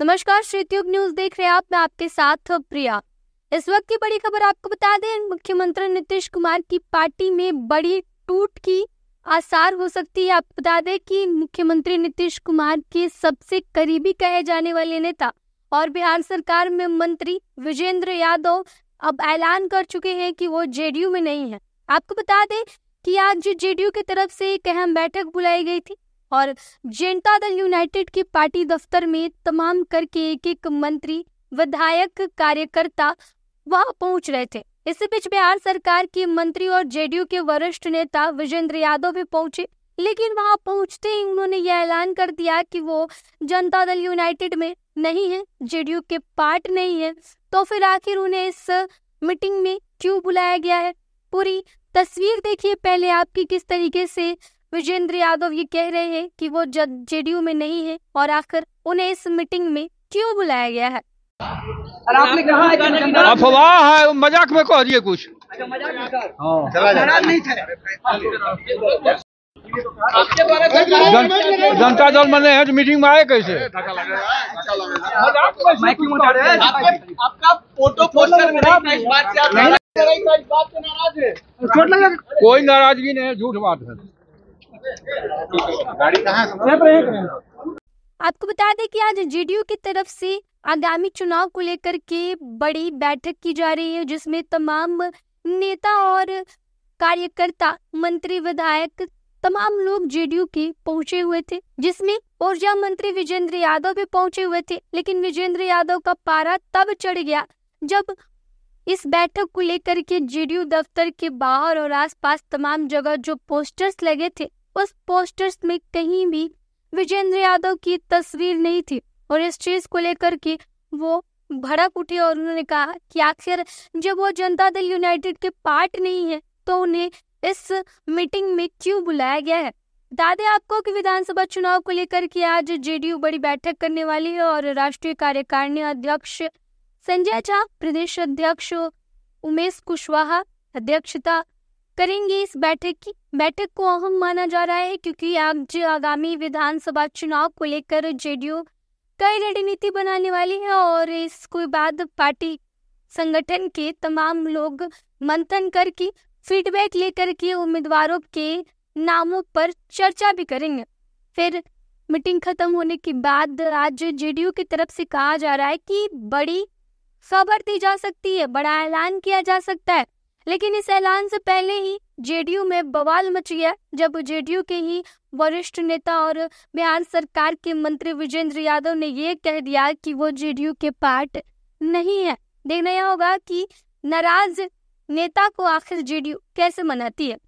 नमस्कार श्रीतयुग न्यूज देख रहे हैं आप मैं आपके साथ प्रिया इस वक्त की बड़ी खबर आपको बता दें मुख्यमंत्री नीतीश कुमार की पार्टी में बड़ी टूट की आसार हो सकती है आपको बता दें कि मुख्यमंत्री नीतीश कुमार के सबसे करीबी कहे जाने वाले नेता और बिहार सरकार में मंत्री विजेंद्र यादव अब ऐलान कर चुके हैं कि वो जेडीयू में नहीं है आपको बता दें कि आज जेडीयू की तरफ से एक अहम बैठक बुलाई गई थी और जनता दल यूनाइटेड के पार्टी दफ्तर में तमाम करके एक एक मंत्री विधायक कार्यकर्ता वहां पहुंच रहे थे इसी बीच बिहार सरकार के मंत्री और जेडीयू के वरिष्ठ नेता विजेंद्र यादव भी पहुंचे लेकिन वहां पहुंचते ही उन्होंने यह ऐलान कर दिया कि वो जनता दल यूनाइटेड में नहीं है जेडीयू के पार्ट नहीं है तो फिर आखिर उन्हें इस मीटिंग में क्यों बुलाया गया है पूरी तस्वीर देखिए पहले आपकी किस तरीके से विजेंद्र यादव ये कह रहे हैं कि वो जेडीयू में नहीं है और आखिर उन्हें इस मीटिंग में क्यों बुलाया गया है आपने कहा अफवाह है मजाक में कह रही अच्छा, हाँ। है कुछ जनता दल में है जो मीटिंग में आए कैसे अच्छा, अच्छा, फोटो कोई नाराजगी नहीं है झूठ बात है आपको बता दें कि आज जेडीयू की तरफ से आगामी चुनाव को लेकर के बड़ी बैठक की जा रही है जिसमें तमाम नेता और कार्यकर्ता मंत्री विधायक तमाम लोग जेडीयू के पहुंचे हुए थे जिसमें ऊर्जा मंत्री विजेंद्र यादव भी पहुंचे हुए थे लेकिन विजेंद्र यादव का पारा तब चढ़ गया जब इस बैठक को लेकर के जेडीयू दफ्तर के बाहर और आसपास तमाम जगह जो पोस्टर्स लगे थे उस पोस्टर्स में कहीं भी विजेंद्र यादव की तस्वीर नहीं थी और इस चीज को लेकर के वो भड़क उठे और उन्होंने कहा कि आखिर जब वो जनता दल यूनाइटेड के पार्ट नहीं है तो उन्हें इस मीटिंग में क्यों बुलाया गया है दादे आपको कि विधानसभा चुनाव को लेकर के आज जेडीयू बड़ी बैठक करने वाली है और राष्ट्रीय कार्यकारिणी अध्यक्ष संजय झा प्रदेश अध्यक्ष उमेश कुशवाहा अध्यक्षता करेंगे इस बैठक की बैठक को अहम माना जा रहा है क्योंकि आज आगामी विधानसभा चुनाव को लेकर जेडीयू कई रणनीति बनाने वाली है और इसके बाद पार्टी संगठन के तमाम लोग मंथन करके फीडबैक लेकर के उम्मीदवारों के नामों पर चर्चा भी करेंगे फिर मीटिंग खत्म होने के बाद आज जेडीयू की तरफ से कहा जा रहा है कि बड़ी खबर दी जा सकती है बड़ा ऐलान किया जा सकता है लेकिन इस ऐलान से पहले ही जेडीयू में बवाल मची है जब जेडीयू के ही वरिष्ठ नेता और बिहार सरकार के मंत्री विजेंद्र यादव ने ये कह दिया कि वो जेडीयू के पार्ट नहीं है देखना यह होगा कि नाराज नेता को आखिर जेडीयू कैसे मनाती है